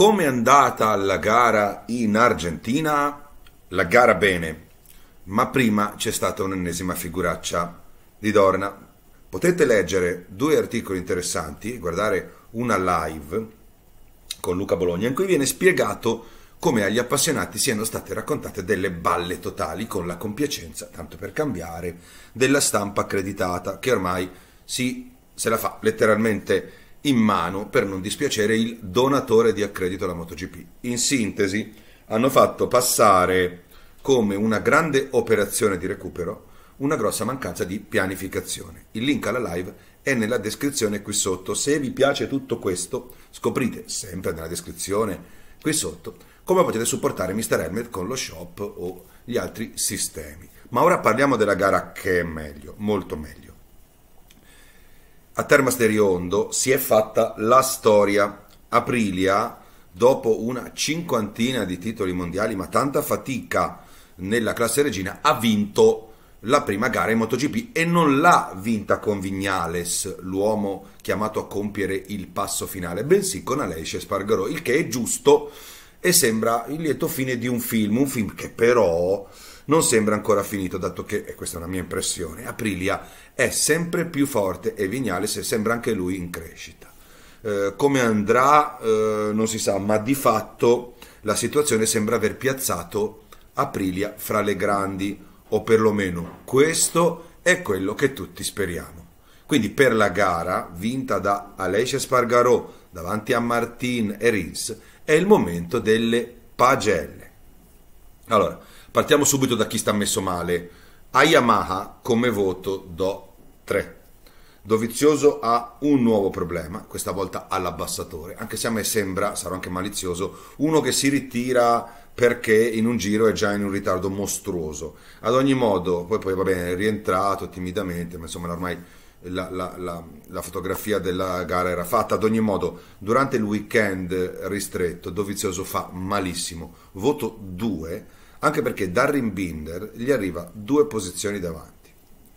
Come è andata la gara in Argentina? La gara bene, ma prima c'è stata un'ennesima figuraccia di Dorna. Potete leggere due articoli interessanti, guardare una live con Luca Bologna, in cui viene spiegato come agli appassionati siano state raccontate delle balle totali con la compiacenza, tanto per cambiare, della stampa accreditata che ormai si, se la fa letteralmente in mano per non dispiacere il donatore di accredito alla MotoGP. In sintesi, hanno fatto passare come una grande operazione di recupero una grossa mancanza di pianificazione. Il link alla live è nella descrizione qui sotto. Se vi piace tutto questo, scoprite sempre nella descrizione qui sotto come potete supportare Mr. Helmet con lo shop o gli altri sistemi. Ma ora parliamo della gara che è meglio, molto meglio a Termasteriondo si è fatta la storia. Aprilia, dopo una cinquantina di titoli mondiali, ma tanta fatica nella classe regina, ha vinto la prima gara in MotoGP e non l'ha vinta con Vignales, l'uomo chiamato a compiere il passo finale, bensì con Aleix Spargarò, il che è giusto e sembra il lieto fine di un film, un film che però non sembra ancora finito, dato che, e questa è una mia impressione, Aprilia è sempre più forte e Vignale sembra anche lui in crescita. Eh, come andrà eh, non si sa, ma di fatto la situazione sembra aver piazzato Aprilia fra le grandi, o perlomeno questo è quello che tutti speriamo. Quindi per la gara vinta da Alessia Spargarò davanti a Martin e Rins è il momento delle pagelle. Allora, partiamo subito da chi sta messo male. A Yamaha come voto do 3. Dovizioso ha un nuovo problema, questa volta all'abbassatore, anche se a me sembra, sarò anche malizioso, uno che si ritira perché in un giro è già in un ritardo mostruoso. Ad ogni modo, poi, poi va bene, è rientrato timidamente, ma insomma ormai la, la, la, la, fotografia della gara era fatta. Ad ogni modo, durante il weekend ristretto, Dovizioso fa malissimo. Voto 2 anche perché Darren Binder gli arriva due posizioni davanti.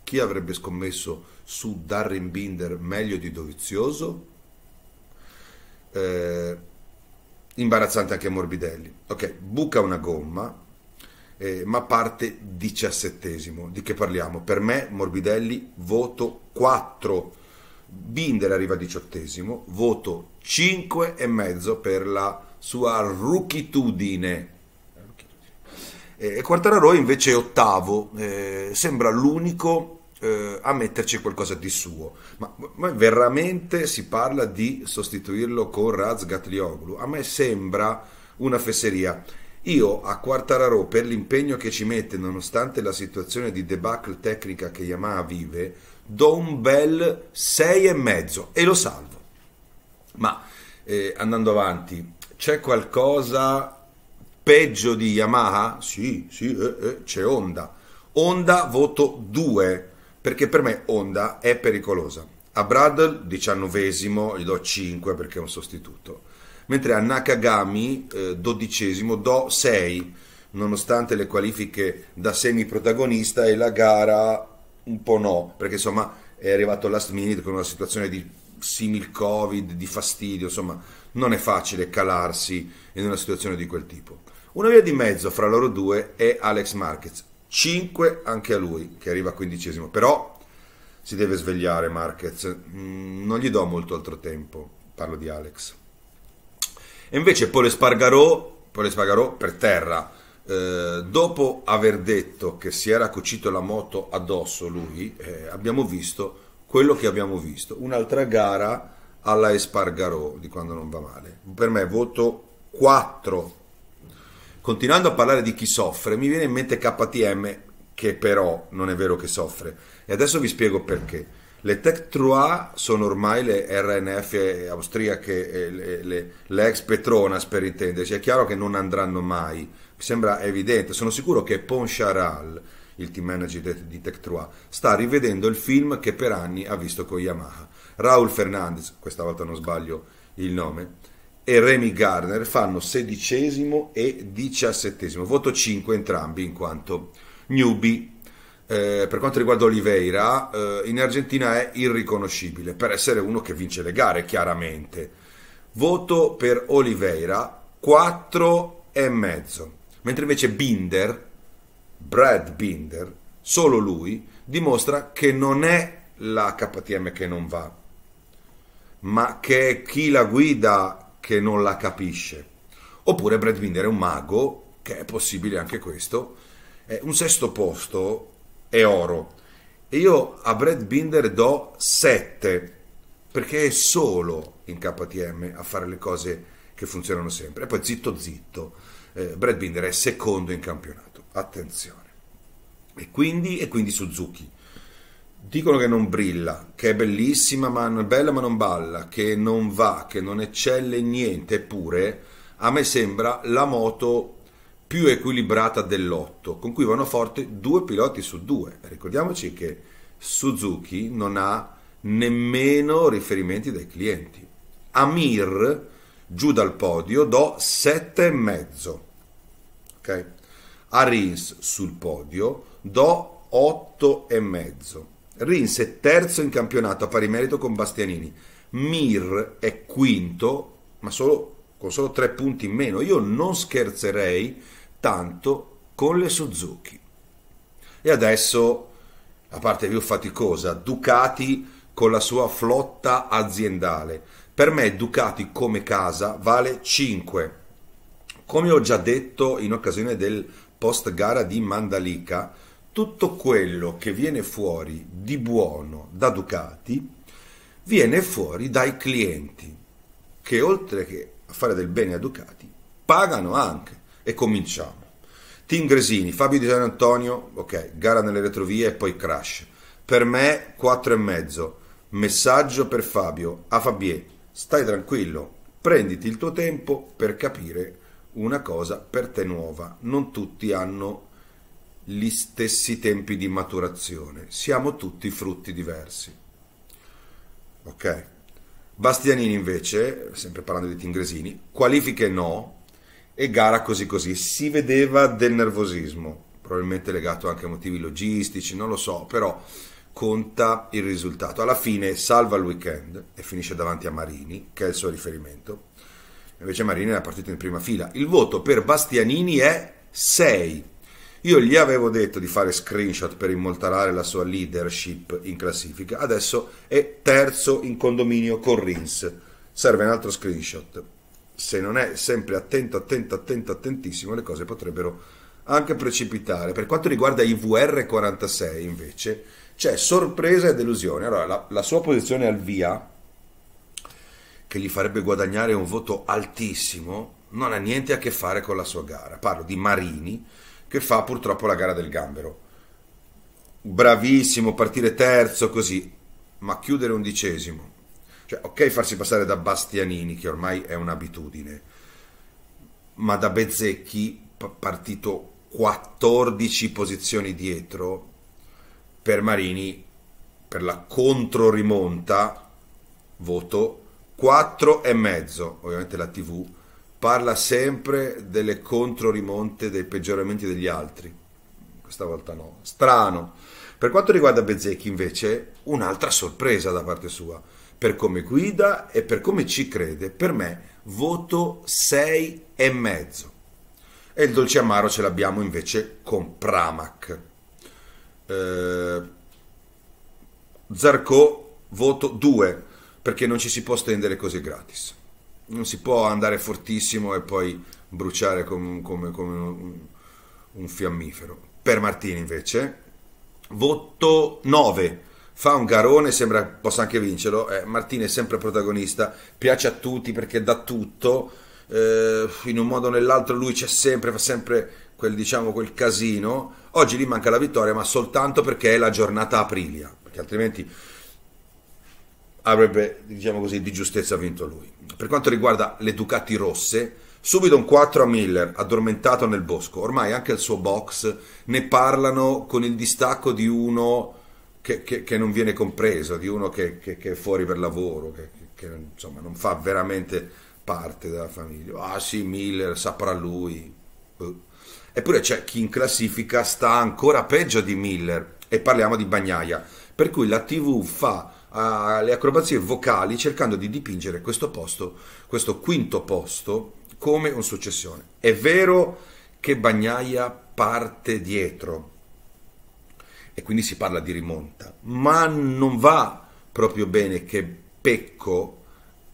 Chi avrebbe scommesso su Darren Binder meglio di Dovizioso? Eh, imbarazzante anche Morbidelli. Ok, buca una gomma, eh, ma parte diciassettesimo. Di che parliamo? Per me Morbidelli voto 4. Binder arriva diciottesimo, voto 5,5 per la sua rookietudine eh, e Quartararo invece è ottavo, eh, sembra l'unico eh, a metterci qualcosa di suo. Ma, ma, veramente si parla di sostituirlo con Raz Gatlioglu? A me sembra una fesseria. Io a Quartararo, per l'impegno che ci mette, nonostante la situazione di debacle tecnica che Yamaha vive, do un bel 6,5 e lo salvo. Ma eh, andando avanti, c'è qualcosa Peggio di Yamaha? Sì, sì, eh, eh, c'è Honda. Honda voto 2, perché per me Honda è pericolosa. A Bradl, diciannovesimo, gli do 5 perché è un sostituto. Mentre a Nakagami, eh, dodicesimo, do 6, nonostante le qualifiche da semi-protagonista e la gara un po' no, perché insomma è arrivato last minute con una situazione di simil covid, di fastidio, insomma non è facile calarsi in una situazione di quel tipo. Una via di mezzo fra loro due è Alex Marquez, 5 anche a lui, che arriva a quindicesimo, però si deve svegliare Marquez, mm, non gli do molto altro tempo, parlo di Alex. E invece Pole Spargarò, Pole Spargarò per terra, eh, dopo aver detto che si era cucito la moto addosso lui, eh, abbiamo visto quello che abbiamo visto, un'altra gara alla Espargarò di quando non va male. Per me voto 4 continuando a parlare di chi soffre, mi viene in mente KTM, che però non è vero che soffre. E adesso vi spiego perché. Le Tech 3 sono ormai le RNF austriache, le, le, le ex Petronas per intenderci, è chiaro che non andranno mai, mi sembra evidente, sono sicuro che Poncharal, il team manager di Tech 3 sta rivedendo il film che per anni ha visto con Yamaha. Raul Fernandez, questa volta non sbaglio il nome, e Remy Garner fanno sedicesimo e diciassettesimo, voto 5 entrambi in quanto newbie. Eh, per quanto riguarda Oliveira, eh, in Argentina è irriconoscibile per essere uno che vince le gare, chiaramente. Voto per Oliveira 4 e mezzo, mentre invece Binder, Brad Binder, solo lui, dimostra che non è la KTM che non va, ma che è chi la guida che non la capisce. Oppure Brad Binder è un mago, che è possibile anche questo. Eh, un sesto posto è oro. E io a Brad Binder do 7, perché è solo in KTM a fare le cose che funzionano sempre. E poi zitto zitto, eh, Brad Binder è secondo in campionato. Attenzione. E quindi, e quindi Suzuki dicono che non brilla, che è bellissima, ma, è bella ma non balla, che non va, che non eccelle in niente, eppure a me sembra la moto più equilibrata dell'otto, con cui vanno forti due piloti su due. Ricordiamoci che Suzuki non ha nemmeno riferimenti dai clienti. Amir, giù dal podio, do 7,5. Ok? A Rins sul podio do 8,5. Rinse terzo in campionato a pari merito con Bastianini. Mir è quinto, ma solo, con solo tre punti in meno. Io non scherzerei tanto con le Suzuki. E adesso la parte più faticosa, Ducati con la sua flotta aziendale. Per me Ducati come casa vale 5. Come ho già detto in occasione del post gara di Mandalica, tutto quello che viene fuori di buono da Ducati viene fuori dai clienti che oltre che a fare del bene a Ducati pagano anche e cominciamo Team Gresini, Fabio Di San Antonio ok, gara nelle retrovie e poi crash per me e mezzo messaggio per Fabio a Fabie, stai tranquillo prenditi il tuo tempo per capire una cosa per te nuova non tutti hanno gli stessi tempi di maturazione, siamo tutti frutti diversi. Ok? Bastianini invece, sempre parlando di Tingresini, qualifiche no e gara così così, si vedeva del nervosismo, probabilmente legato anche a motivi logistici, non lo so, però conta il risultato. Alla fine salva il weekend e finisce davanti a Marini, che è il suo riferimento. Invece Marini è partito in prima fila. Il voto per Bastianini è 6. Io gli avevo detto di fare screenshot per immortalare la sua leadership in classifica, adesso è terzo in condominio con Rins. Serve un altro screenshot. Se non è sempre attento, attento, attento, attentissimo, le cose potrebbero anche precipitare. Per quanto riguarda i VR46, invece, c'è sorpresa e delusione. Allora, la, la sua posizione al via, che gli farebbe guadagnare un voto altissimo, non ha niente a che fare con la sua gara. Parlo di Marini, che fa purtroppo la gara del gambero. Bravissimo, partire terzo così, ma chiudere undicesimo. Cioè, ok farsi passare da Bastianini, che ormai è un'abitudine, ma da Bezzecchi, partito 14 posizioni dietro, per Marini, per la controrimonta, voto e mezzo. Ovviamente la TV parla sempre delle controrimonte, dei peggioramenti degli altri. Questa volta no. Strano. Per quanto riguarda Bezzecchi, invece, un'altra sorpresa da parte sua. Per come guida e per come ci crede, per me voto 6 e mezzo. E il dolce amaro ce l'abbiamo invece con Pramac. Eh, Zarco voto 2 perché non ci si può stendere così gratis non si può andare fortissimo e poi bruciare come, come, come un, un, fiammifero. Per Martini invece, voto 9. Fa un garone, sembra possa anche vincerlo. Eh, Martini è sempre protagonista, piace a tutti perché dà tutto. Eh, in un modo o nell'altro lui c'è sempre, fa sempre quel, diciamo, quel casino. Oggi gli manca la vittoria, ma soltanto perché è la giornata aprilia, perché altrimenti avrebbe, diciamo così, di giustezza vinto lui. Per quanto riguarda le Ducati rosse, subito un 4 a Miller, addormentato nel bosco. Ormai anche il suo box ne parlano con il distacco di uno che, che, che non viene compreso, di uno che, che è fuori per lavoro, che, insomma non fa veramente parte della famiglia. Ah sì, Miller, saprà lui. Eppure c'è chi in classifica sta ancora peggio di Miller, e parliamo di Bagnaia, per cui la TV fa alle acrobazie vocali cercando di dipingere questo posto, questo quinto posto, come un successione. È vero che Bagnaia parte dietro e quindi si parla di rimonta, ma non va proprio bene che Pecco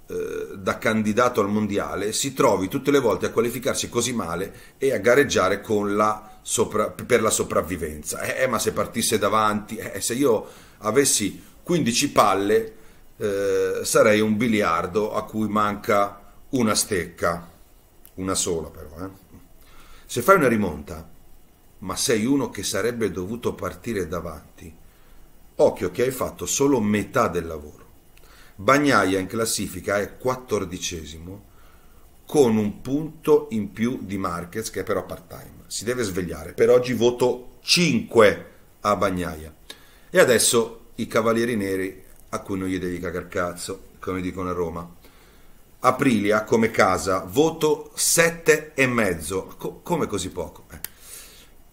eh, da candidato al mondiale si trovi tutte le volte a qualificarsi così male e a gareggiare la sopra, per la sopravvivenza eh, eh ma se partisse davanti eh, eh se io avessi 15 palle eh, sarei un biliardo a cui manca una stecca, una sola però. Eh. Se fai una rimonta, ma sei uno che sarebbe dovuto partire davanti, occhio che hai fatto solo metà del lavoro. Bagnaia in classifica è quattordicesimo con un punto in più di Marquez che è però part time. Si deve svegliare. Per oggi voto 5 a Bagnaia. E adesso i Cavalieri Neri a cui non gli devi cagar cazzo, come dicono a Roma. Aprilia come casa, voto 7,5. Co- come così poco? Eh.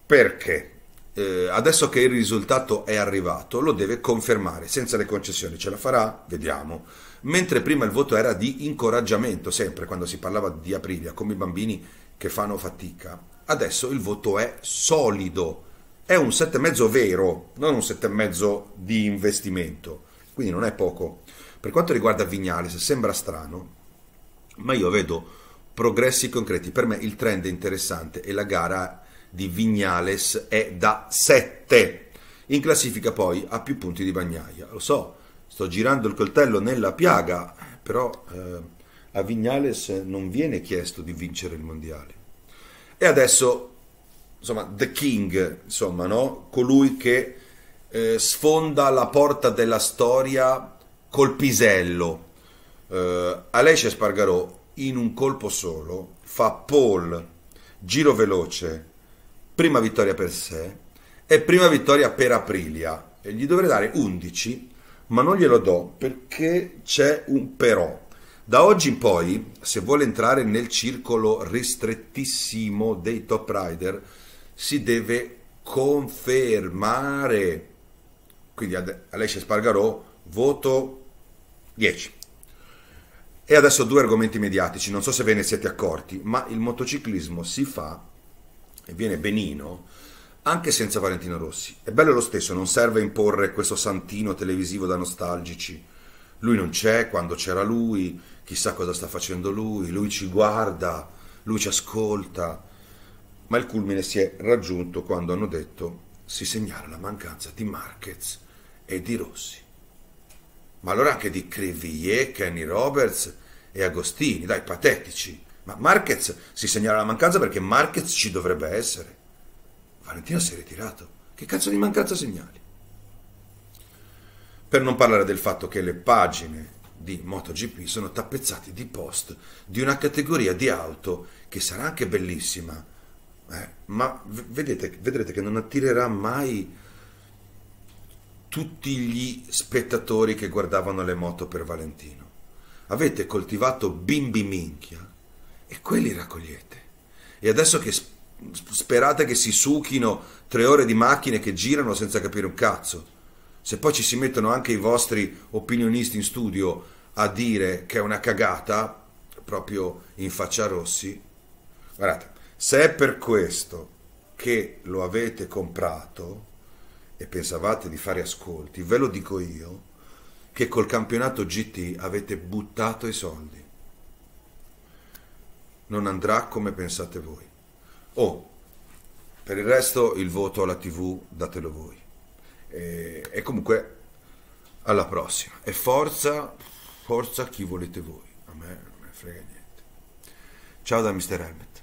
Perché? Eh, adesso che il risultato è arrivato, lo deve confermare senza le concessioni. Ce la farà? Vediamo. Mentre prima il voto era di incoraggiamento, sempre quando si parlava di Aprilia, come i bambini che fanno fatica, adesso il voto è solido è un 7,5 vero, non un 7,5 di investimento, quindi non è poco. Per quanto riguarda Vignales, sembra strano, ma io vedo progressi concreti. Per me il trend è interessante e la gara di Vignales è da 7. In classifica poi ha più punti di Bagnaia. Lo so, sto girando il coltello nella piaga, però eh, a Vignales non viene chiesto di vincere il mondiale. E adesso insomma, The King, insomma, no? colui che eh, sfonda la porta della storia col pisello. Eh, Alessia Spargarò in un colpo solo fa pole, giro veloce, prima vittoria per sé e prima vittoria per Aprilia. E gli dovrei dare 11, ma non glielo do perché c'è un però. Da oggi in poi, se vuole entrare nel circolo ristrettissimo dei top rider, si deve confermare. Quindi ad Alessia Spargarò, voto 10. E adesso due argomenti mediatici, non so se ve ne siete accorti, ma il motociclismo si fa e viene benino anche senza Valentino Rossi. È bello lo stesso, non serve imporre questo santino televisivo da nostalgici. Lui non c'è quando c'era lui, chissà cosa sta facendo lui, lui ci guarda, lui ci ascolta ma il culmine si è raggiunto quando hanno detto si segnala la mancanza di Marquez e di Rossi. Ma allora anche di Crivier, Kenny Roberts e Agostini, dai, patetici. Ma Marquez si segnala la mancanza perché Marquez ci dovrebbe essere. Valentino si è ritirato. Che cazzo di mancanza segnali? Per non parlare del fatto che le pagine di MotoGP sono tappezzate di post di una categoria di auto che sarà anche bellissima, eh, ma vedete, vedrete che non attirerà mai tutti gli spettatori che guardavano le moto per Valentino. Avete coltivato bimbi minchia e quelli raccogliete. E adesso che sperate che si succhino tre ore di macchine che girano senza capire un cazzo, se poi ci si mettono anche i vostri opinionisti in studio a dire che è una cagata, proprio in faccia a Rossi, guardate, se è per questo che lo avete comprato e pensavate di fare ascolti, ve lo dico io, che col campionato GT avete buttato i soldi. Non andrà come pensate voi. Oh, per il resto il voto alla TV datelo voi. E, e comunque alla prossima. E forza, forza chi volete voi. A me non me frega niente. Ciao da Mr. Helmet.